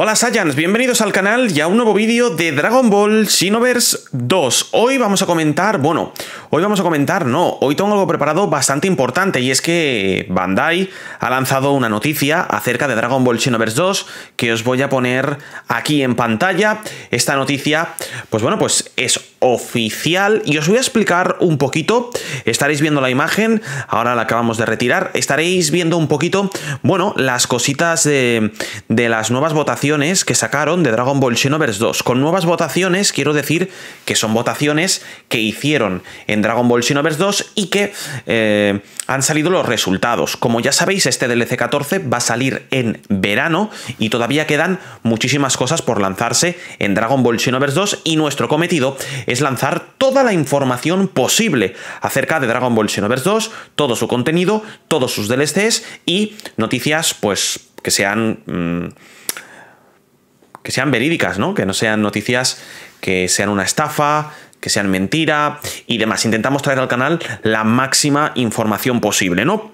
Hola Saiyans, bienvenidos al canal y a un nuevo vídeo de Dragon Ball Xenoverse 2. Hoy vamos a comentar, bueno, Hoy vamos a comentar, no, hoy tengo algo preparado bastante importante y es que Bandai ha lanzado una noticia acerca de Dragon Ball Xenoverse 2 que os voy a poner aquí en pantalla. Esta noticia, pues bueno, pues es oficial y os voy a explicar un poquito, estaréis viendo la imagen, ahora la acabamos de retirar, estaréis viendo un poquito, bueno, las cositas de, las nuevas votaciones que sacaron de Dragon Ball Xenoverse 2. Con nuevas votaciones quiero decir que son votaciones que hicieron en Dragon Ball Xenoverse 2 y que eh, han salido los resultados. Como ya sabéis, este DLC 14 va a salir en verano y todavía quedan muchísimas cosas por lanzarse en Dragon Ball Xenoverse 2 y nuestro cometido es lanzar toda la información posible acerca de Dragon Ball Xenoverse 2, todo su contenido, todos sus DLCs y noticias pues que sean... Mm, que sean verídicas, ¿no? Que no sean noticias que sean una estafa, que sean mentira y demás. Intentamos traer al canal la máxima información posible, ¿no?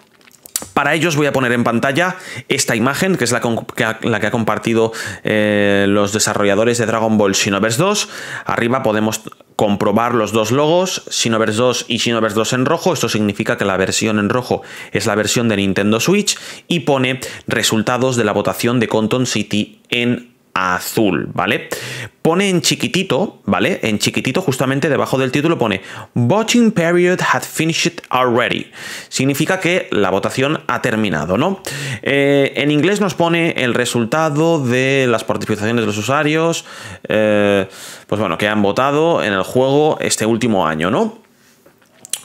Para ello os voy a poner en pantalla esta imagen, que es la, que, ha, compartido eh, los desarrolladores de Dragon Ball Xenoverse 2. Arriba podemos comprobar los dos logos, Xenoverse 2 y Xenoverse 2 en rojo. Esto significa que la versión en rojo es la versión de Nintendo Switch y pone resultados de la votación de Conton City en azul, ¿vale? Pone en chiquitito, ¿vale? En chiquitito, justamente debajo del título pone Voting period had finished already. Significa que la votación ha terminado, ¿no? Eh, en inglés nos pone el resultado de las participaciones de los usuarios, eh, pues bueno, que han votado en el juego este último año, ¿no?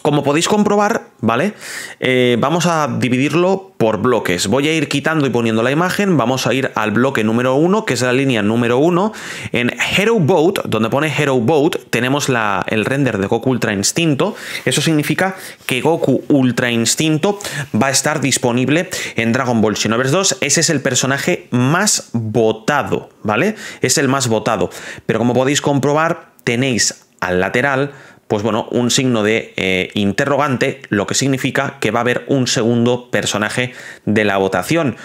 Como podéis comprobar, ¿vale? Eh, vamos a dividirlo por bloques. Voy a ir quitando y poniendo la imagen. Vamos a ir al bloque número 1, que es la línea número 1. En Hero Boat, donde pone Hero Boat, tenemos el render de Goku Ultra Instinto. Eso significa que Goku Ultra Instinto va a estar disponible en Dragon Ball Xenoverse 2. Ese es el personaje más votado, ¿vale? Es el más votado. Pero como podéis comprobar, tenéis al lateral pues bueno, un signo de eh, interrogante, lo que significa que va a haber un segundo personaje de la votación.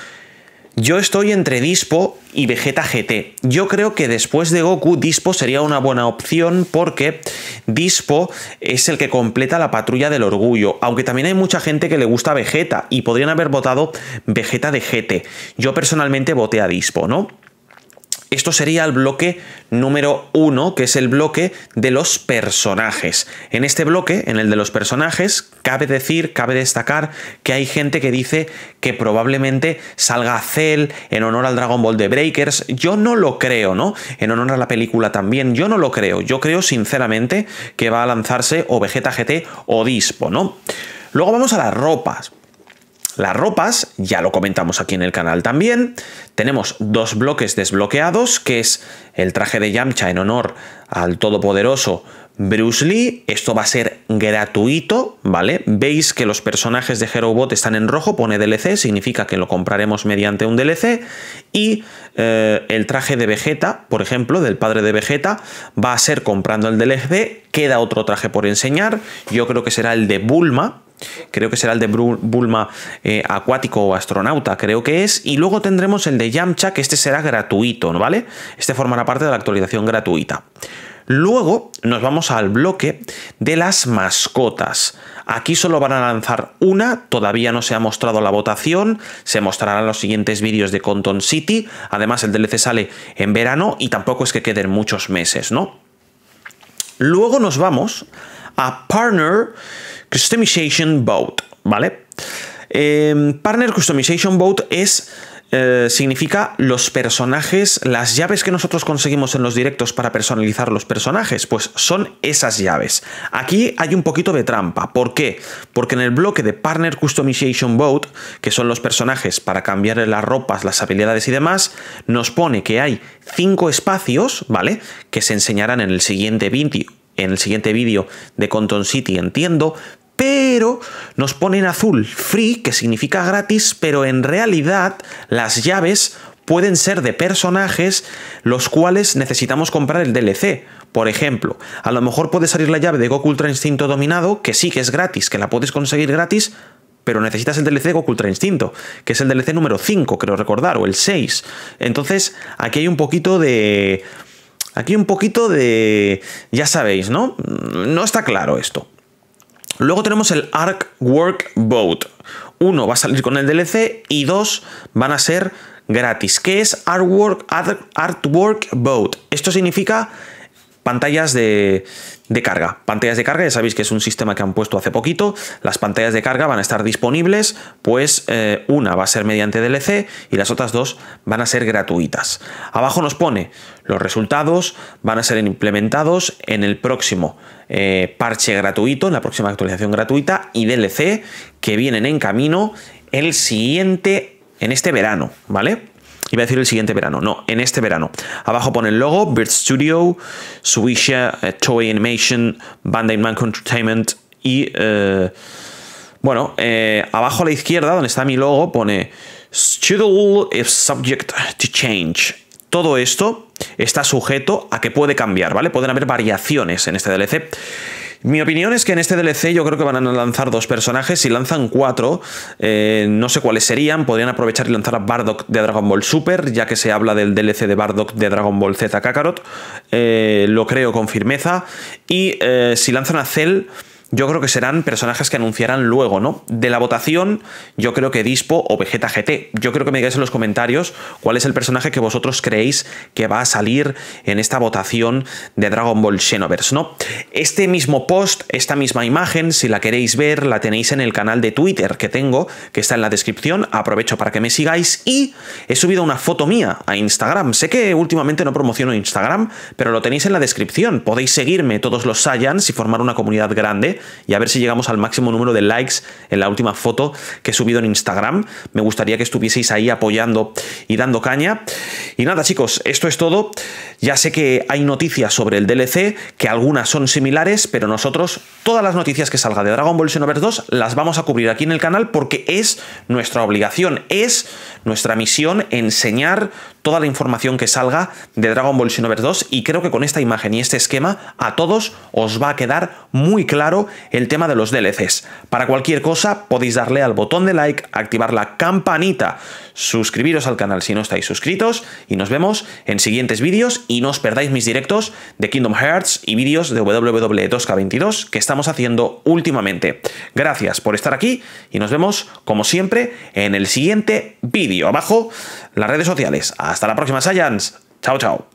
Yo estoy entre Dispo y Vegeta GT. Yo creo que después de Goku, Dispo sería una buena opción porque Dispo es el que completa la patrulla del orgullo. Aunque también hay mucha gente que le gusta Vegeta y podrían haber votado Vegeta de GT. Yo personalmente voté a Dispo, ¿no? Esto sería el bloque número uno, que es el bloque de los personajes. En este bloque, en el de los personajes, cabe decir, cabe destacar que hay gente que dice que probablemente salga Cell en honor al Dragon Ball de Breakers. Yo no lo creo, ¿no? En honor a la película también. Yo no lo creo. Yo creo sinceramente que va a lanzarse o Vegeta GT o Dispo, ¿no? Luego vamos a las ropas. Las ropas, ya lo comentamos aquí en el canal también. Tenemos dos bloques desbloqueados, que es el traje de Yamcha en honor al todopoderoso Bruce Lee. Esto va a ser gratuito, ¿vale? Veis que los personajes de Hero Bot están en rojo, pone DLC, significa que lo compraremos mediante un DLC. Y eh, el traje de Vegeta, por ejemplo, del padre de Vegeta, va a ser comprando el DLC. Queda otro traje por enseñar, yo creo que será el de Bulma, creo que será el de Bulma eh, acuático o astronauta, creo que es, y luego tendremos el de Yamcha, que este será gratuito, ¿no vale? Este formará parte de la actualización gratuita. Luego nos vamos al bloque de las mascotas. Aquí solo van a lanzar una, todavía no se ha mostrado la votación, se mostrarán los siguientes vídeos de Conton City, además el DLC sale en verano y tampoco es que queden muchos meses, ¿no? Luego nos vamos a Partner Customization Boat, ¿vale? Em, partner Customization Boat es eh, significa los personajes, las llaves que nosotros conseguimos en los directos para personalizar los personajes, pues son esas llaves. Aquí hay un poquito de trampa. ¿Por qué? Porque en el bloque de Partner Customization Boat, que son los personajes para cambiar las ropas, las habilidades y demás, nos pone que hay cinco espacios, ¿vale? Que se enseñarán en el siguiente vídeo en el siguiente vídeo de Conton City, entiendo, pero nos pone en azul free, que significa gratis, pero en realidad las llaves pueden ser de personajes los cuales necesitamos comprar el DLC. Por ejemplo, a lo mejor puede salir la llave de Goku Ultra Instinto Dominado, que sí que es gratis, que la puedes conseguir gratis, pero necesitas el DLC de Goku Ultra Instinto, que es el DLC número 5, creo recordar, o el 6. Entonces, aquí hay un poquito de Aquí un poquito de... ya sabéis, ¿no? No está claro esto. Luego tenemos el Arc Boat. Uno va a salir con el DLC y dos van a ser gratis. ¿Qué es Artwork, Artwork Boat? Esto significa pantallas de, carga. Pantallas de carga, ya sabéis que es un sistema que han puesto hace poquito. Las pantallas de carga van a estar disponibles, pues eh, una va a ser mediante DLC y las otras dos van a ser gratuitas. Abajo nos pone los resultados, van a ser implementados en el próximo eh, parche gratuito, en la próxima actualización gratuita y DLC que vienen en camino el siguiente, en este verano, ¿vale? Iba a decir el siguiente verano, no, en este verano. Abajo pone el logo, Bird Studio, Suisha, eh, Toy Animation, Bandai Namco Entertainment y... Eh, bueno, eh, abajo a la izquierda, donde está mi logo, pone is subject to change. Todo esto está sujeto a que puede cambiar, ¿vale? Pueden haber variaciones en este DLC. Mi opinión es que en este DLC yo creo que van a lanzar dos personajes. Si lanzan cuatro, eh, no sé cuáles serían. Podrían aprovechar y lanzar a Bardock de Dragon Ball Super, ya que se habla del DLC de Bardock de Dragon Ball Z Kakarot. Eh, lo creo con firmeza. Y eh, si lanzan a Cell yo creo que serán personajes que anunciarán luego, ¿no? De la votación, yo creo que Dispo o Vegeta GT. Yo creo que me digáis en los comentarios cuál es el personaje que vosotros creéis que va a salir en esta votación de Dragon Ball Xenoverse, ¿no? Este mismo post, esta misma imagen, si la queréis ver, la tenéis en el canal de Twitter que tengo, que está en la descripción. Aprovecho para que me sigáis y he subido una foto mía a Instagram. Sé que últimamente no promociono Instagram, pero lo tenéis en la descripción. Podéis seguirme todos los Saiyans y formar una comunidad grande y a ver si llegamos al máximo número de likes en la última foto que he subido en Instagram. Me gustaría que estuvieseis ahí apoyando y dando caña. Y nada, chicos, esto es todo. Ya sé que hay noticias sobre el DLC, que algunas son similares, pero nosotros todas las noticias que salga de Dragon Ball Xenoverse 2 las vamos a cubrir aquí en el canal porque es nuestra obligación, es nuestra misión, enseñar toda la información que salga de Dragon Ball Xenoverse 2 y creo que con esta imagen y este esquema a todos os va a quedar muy claro el tema de los DLCs. Para cualquier cosa podéis darle al botón de like, activar la campanita, suscribiros al canal si no estáis suscritos y nos vemos en siguientes vídeos y no os perdáis mis directos de Kingdom Hearts y vídeos de WW2K22 que estamos haciendo últimamente. Gracias por estar aquí y nos vemos como siempre en el siguiente vídeo abajo, las redes sociales. Hasta la próxima, Science. Chao, chao.